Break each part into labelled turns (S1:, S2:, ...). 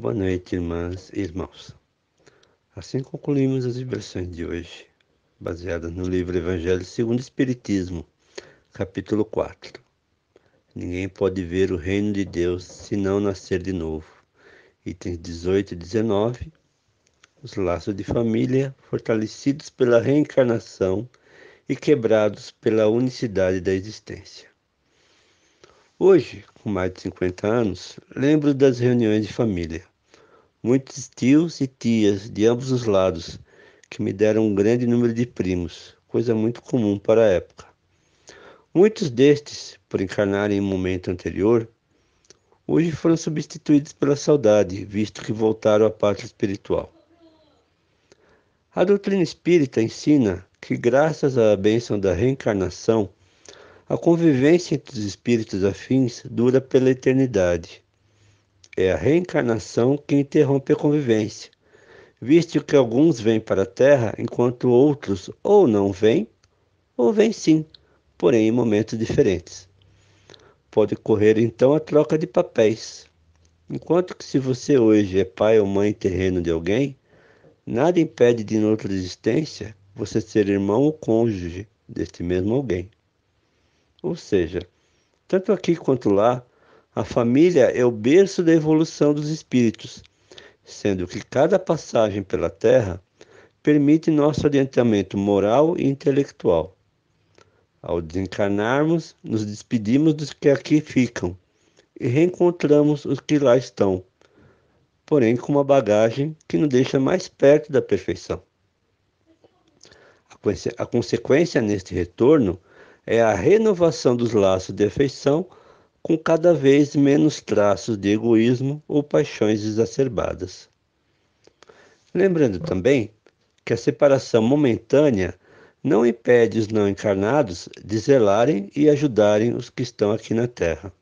S1: Boa noite, irmãs e irmãos. Assim concluímos as versões de hoje, baseadas no livro Evangelho segundo o Espiritismo, capítulo 4. Ninguém pode ver o reino de Deus se não nascer de novo. Itens 18 e 19. Os laços de família, fortalecidos pela reencarnação e quebrados pela unicidade da existência. Hoje, com mais de 50 anos, lembro das reuniões de família muitos tios e tias de ambos os lados, que me deram um grande número de primos, coisa muito comum para a época. Muitos destes, por encarnarem em um momento anterior, hoje foram substituídos pela saudade, visto que voltaram à parte espiritual. A doutrina espírita ensina que, graças à bênção da reencarnação, a convivência entre os espíritos afins dura pela eternidade é a reencarnação que interrompe a convivência, visto que alguns vêm para a Terra enquanto outros ou não vêm, ou vêm sim, porém em momentos diferentes. Pode ocorrer então a troca de papéis. Enquanto que se você hoje é pai ou mãe terreno de alguém, nada impede de em outra existência você ser irmão ou cônjuge deste mesmo alguém. Ou seja, tanto aqui quanto lá, a família é o berço da evolução dos espíritos, sendo que cada passagem pela Terra permite nosso adiantamento moral e intelectual. Ao desencarnarmos, nos despedimos dos que aqui ficam e reencontramos os que lá estão, porém com uma bagagem que nos deixa mais perto da perfeição. A consequência neste retorno é a renovação dos laços de afeição com cada vez menos traços de egoísmo ou paixões exacerbadas. Lembrando também que a separação momentânea não impede os não encarnados de zelarem e ajudarem os que estão aqui na Terra.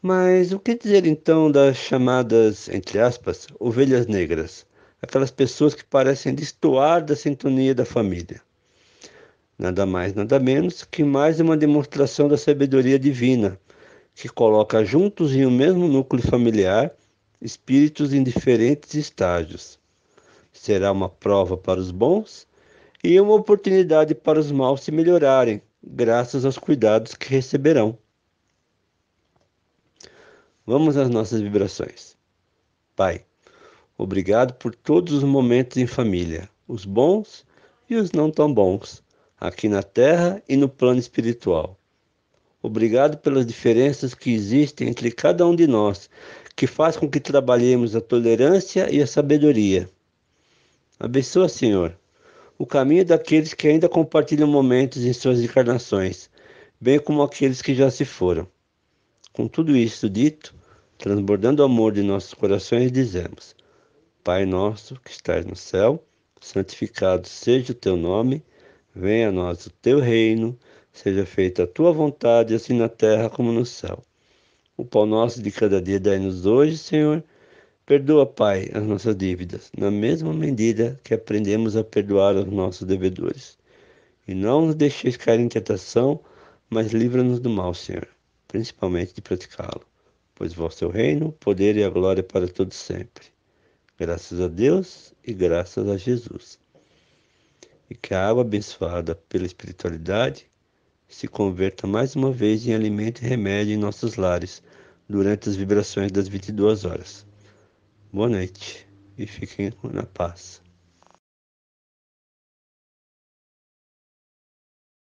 S1: Mas o que dizer então das chamadas, entre aspas, ovelhas negras, aquelas pessoas que parecem destoar da sintonia da família? Nada mais, nada menos que mais uma demonstração da sabedoria divina, que coloca juntos em um mesmo núcleo familiar espíritos em diferentes estágios. Será uma prova para os bons e uma oportunidade para os maus se melhorarem, graças aos cuidados que receberão. Vamos às nossas vibrações. Pai, obrigado por todos os momentos em família, os bons e os não tão bons aqui na Terra e no plano espiritual. Obrigado pelas diferenças que existem entre cada um de nós, que faz com que trabalhemos a tolerância e a sabedoria. Abençoa, Senhor, o caminho daqueles que ainda compartilham momentos em suas encarnações, bem como aqueles que já se foram. Com tudo isso dito, transbordando o amor de nossos corações, dizemos: Pai nosso que estás no céu, santificado seja o teu nome. Venha a nós o teu reino, seja feita a tua vontade, assim na terra como no céu. O pão nosso de cada dia dai-nos hoje, Senhor. Perdoa, Pai, as nossas dívidas, na mesma medida que aprendemos a perdoar os nossos devedores. E não nos deixeis cair em tentação, mas livra-nos do mal, Senhor, principalmente de praticá-lo. Pois vosso é o reino, o poder e a glória para todos sempre. Graças a Deus e graças a Jesus e que a água abençoada pela espiritualidade se converta mais uma vez em alimento e remédio em nossos lares durante as vibrações das 22 horas. Boa noite e fiquem na paz.